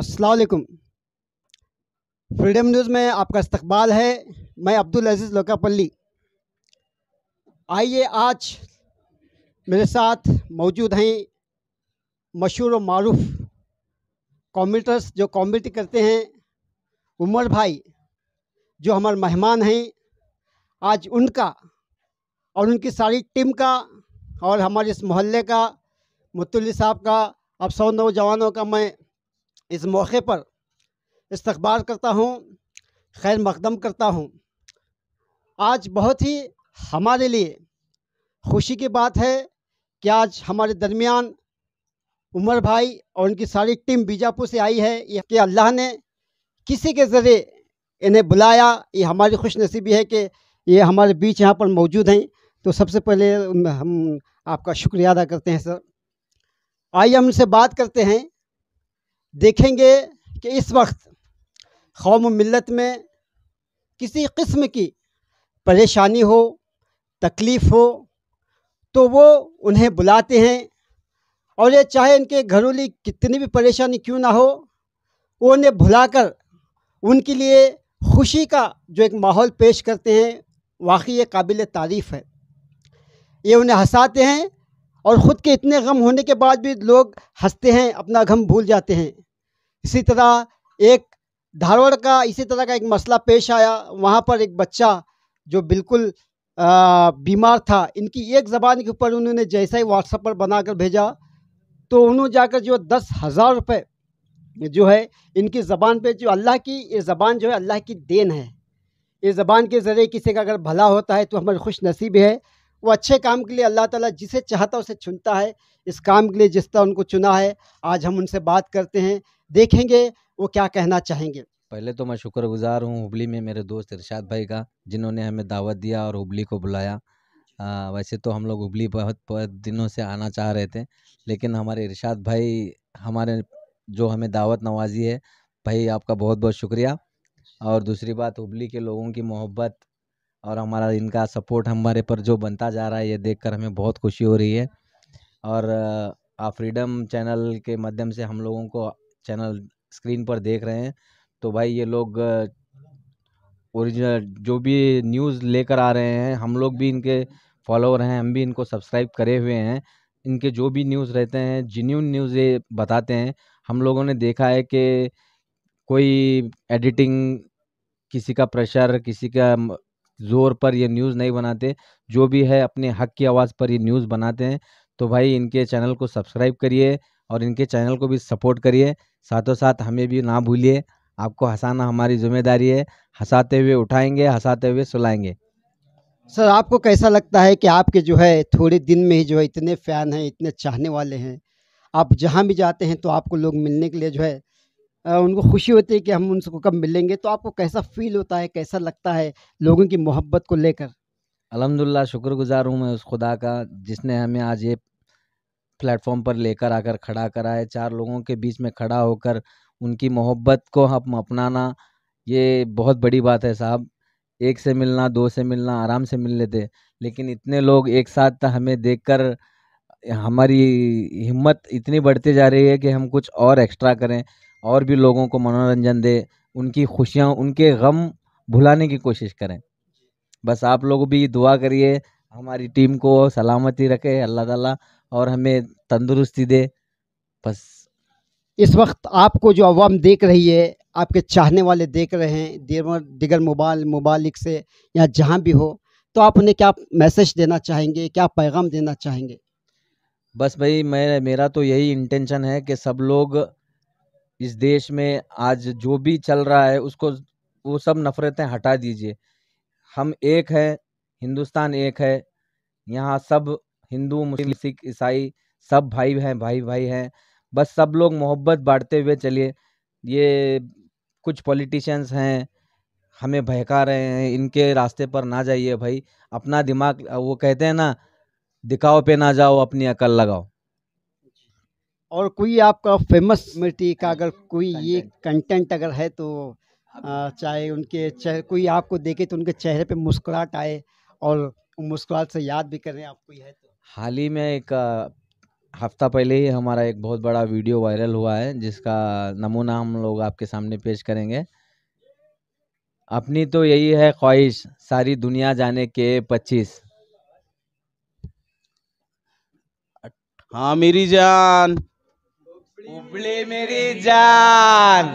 असलकम freedom news में आपका इस्तबाल है मैं अब्दुल अजीज़ लोकापल्ली आइए आज मेरे साथ मौजूद हैं मशहूर और मरूफ कॉमेंटर्स जो कॉमेंट करते हैं उमर भाई जो हमारे मेहमान हैं आज उनका और उनकी सारी टीम का और हमारे इस मोहल्ले का मुतली साहब का अब सौ नौजवानों का मैं इस मौके पर इस्तबाल करता हूँ खैर मकदम करता हूँ आज बहुत ही हमारे लिए खुशी की बात है कि आज हमारे दरमियान उमर भाई और उनकी सारी टीम बीजापुर से आई है कि अल्लाह ने किसी के ज़रिए इन्हें बुलाया ये हमारी खुश नसीबी है कि ये हमारे बीच यहाँ पर मौजूद हैं तो सबसे पहले हम आपका शुक्रिया अदा करते हैं सर आइए हम उनसे बात करते हैं देखेंगे कि इस वक्त कौम मिलत में किसी किस्म की परेशानी हो तकलीफ़ हो तो वो उन्हें बुलाते हैं और ये चाहे इनके घरोली कितनी भी परेशानी क्यों ना हो वो उन्हें भुलाकर उनके लिए खुशी का जो एक माहौल पेश करते हैं वाकई ये काबिल तारीफ़ है ये उन्हें हंसाते हैं और ख़ुद के इतने गम होने के बाद भी लोग हंसते हैं अपना गम भूल जाते हैं इसी तरह एक धारवाड़ का इसी तरह का एक मसला पेश आया वहाँ पर एक बच्चा जो बिल्कुल बीमार था इनकी एक ज़बान के ऊपर उन्होंने जैसा ही व्हाट्सअप पर बनाकर भेजा तो उन्होंने जाकर जो दस हज़ार रुपये जो है इनकी ज़बान पे जो अल्लाह की ये ज़बान जो है अल्लाह की देन है ये ज़बान के ज़रिए किसी का अगर भला होता है तो हमारी खुश नसीब है वो अच्छे काम के लिए अल्लाह ताला जिसे चाहता उसे चुनता है इस काम के लिए जिस तरह उनको चुना है आज हम उनसे बात करते हैं देखेंगे वो क्या कहना चाहेंगे पहले तो मैं शुक्रगुजार हूँ हुबली में मेरे दोस्त इरशाद भाई का जिन्होंने हमें दावत दिया और हुबली को बुलाया आ, वैसे तो हम लोग हुबली बहुत बहुत दिनों से आना चाह रहे थे लेकिन हमारे इरशाद भाई हमारे जो हमें दावत नवाजी है भाई आपका बहुत बहुत शुक्रिया और दूसरी बात हुबली के लोगों की मोहब्बत और हमारा इनका सपोर्ट हमारे पर जो बनता जा रहा है ये देखकर हमें बहुत खुशी हो रही है और आप फ्रीडम चैनल के माध्यम से हम लोगों को चैनल स्क्रीन पर देख रहे हैं तो भाई ये लोग ओरिजिनल जो भी न्यूज़ लेकर आ रहे हैं हम लोग भी इनके फॉलोअर हैं हम भी इनको सब्सक्राइब करे हुए हैं इनके जो भी न्यूज़ रहते हैं जिन्यून न्यूज़ ये बताते हैं हम लोगों ने देखा है कि कोई एडिटिंग किसी का प्रेशर किसी का ज़ोर पर ये न्यूज़ नहीं बनाते जो भी है अपने हक की आवाज़ पर ये न्यूज़ बनाते हैं तो भाई इनके चैनल को सब्सक्राइब करिए और इनके चैनल को भी सपोर्ट करिए साथों साथ हमें भी ना भूलिए आपको हंसाना हमारी जिम्मेदारी है हंसाते हुए उठाएंगे हंसाते हुए सुलाएंगे सर आपको कैसा लगता है कि आपके जो है थोड़े दिन में ही जो है इतने फ़ैन हैं इतने चाहने वाले हैं आप जहाँ भी जाते हैं तो आपको लोग मिलने के लिए जो है उनको खुशी होती है कि हम उनको कब मिलेंगे तो आपको कैसा फील होता है कैसा लगता है लोगों की मोहब्बत को लेकर अलहमदिल्ला शुक्रगुजार हूँ मैं उस खुदा का जिसने हमें आज ये प्लेटफॉर्म पर लेकर आकर खड़ा करा है चार लोगों के बीच में खड़ा होकर उनकी मोहब्बत को हम अपनाना ये बहुत बड़ी बात है साहब एक से मिलना दो से मिलना आराम से मिल लेते लेकिन इतने लोग एक साथ हमें कर हमारी हिम्मत इतनी बढ़ती जा रही है कि हम कुछ और एक्स्ट्रा करें और भी लोगों को मनोरंजन दे उनकी खुशियाँ उनके गम भुलाने की कोशिश करें बस आप लोग भी दुआ करिए हमारी टीम को सलामती रखे अल्लाह ताला और हमें तंदुरुस्ती दे बस इस वक्त आपको जो आवाम देख रही है आपके चाहने वाले देख रहे हैं दिगर मोबाइल ममालिक से या जहाँ भी हो तो आप उन्हें क्या मैसेज देना चाहेंगे क्या पैगाम देना चाहेंगे बस भाई मैं मेरा तो यही इंटेंशन है कि सब लोग इस देश में आज जो भी चल रहा है उसको वो सब नफ़रतें हटा दीजिए हम एक है हिंदुस्तान एक है यहाँ सब हिंदू मुस्लिम सिख ईसाई सब भाई हैं भाई भाई हैं बस सब लोग मोहब्बत बांटते हुए चलिए ये कुछ पॉलिटिशियंस हैं हमें बहका रहे हैं इनके रास्ते पर ना जाइए भाई अपना दिमाग वो कहते हैं ना दिखाओ पे ना जाओ अपनी अकल लगाओ और कोई आपका फेमस मिट्टी का हाँ, अगर कोई ये कंटेंट अगर है तो हाँ। चाहे उनके चेहरे कोई आपको देखे तो उनके चेहरे पे मुस्कुराहट आए और मुस्कुराहट से याद भी करें आपको है तो हाल ही में एक हफ्ता पहले ही हमारा एक बहुत बड़ा वीडियो वायरल हुआ है जिसका नमूना हम लोग आपके सामने पेश करेंगे अपनी तो यही है ख्वाहिश सारी दुनिया जाने के पच्चीस हाँ मेरी जान उबले मेरी जान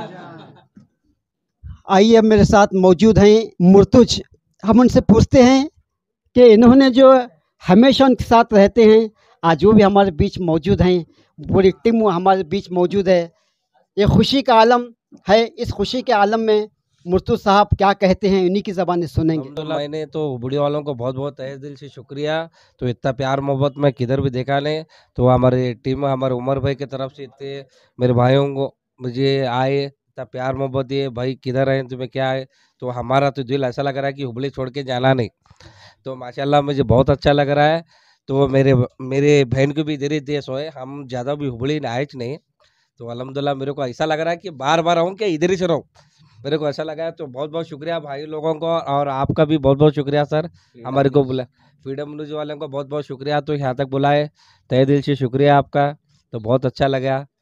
आइए अब मेरे साथ मौजूद हैं मुर्तुज हम उनसे पूछते हैं कि इन्होंने जो हमेशा उनके साथ रहते हैं आज वो भी हमारे बीच मौजूद हैं पूरी टीम हमारे बीच मौजूद है ये खुशी का आलम है इस खुशी के आलम में मुर्तु साहब क्या कहते हैं उन्हीं की जबानी सुनेंगे तो मैंने तो बुढ़ी वालों को बहुत बहुत तहे दिल से शुक्रिया तो इतना प्यार मोहब्बत मैं किधर भी देखा नहीं तो हमारी टीम हमारे उमर भाई की तरफ से इतने मेरे भाइयों को मुझे आए इतना प्यार मोहब्बत दिए भाई किधर है तुम्हें क्या है तो हमारा तो दिल ऐसा लग रहा है कि हुबली छोड़ के जाना नहीं तो माशाला मुझे बहुत अच्छा लग रहा है तो मेरे मेरे बहन को भी धीरे धीरे सोए हम ज़्यादा भी हुबली आए नहीं तो अलहमदिल्ला मेरे को ऐसा लग रहा है कि बार बार आऊँ क्या इधर ही से रहूँ मेरे को अच्छा लगा तो बहुत बहुत शुक्रिया भाई लोगों को और आपका भी बहुत बहुत शुक्रिया सर हमारे को बुला फ्रीडम न्यूज वालों को बहुत बहुत शुक्रिया तो यहाँ तक बुलाए तय दिल से शुक्रिया आपका तो बहुत अच्छा लगा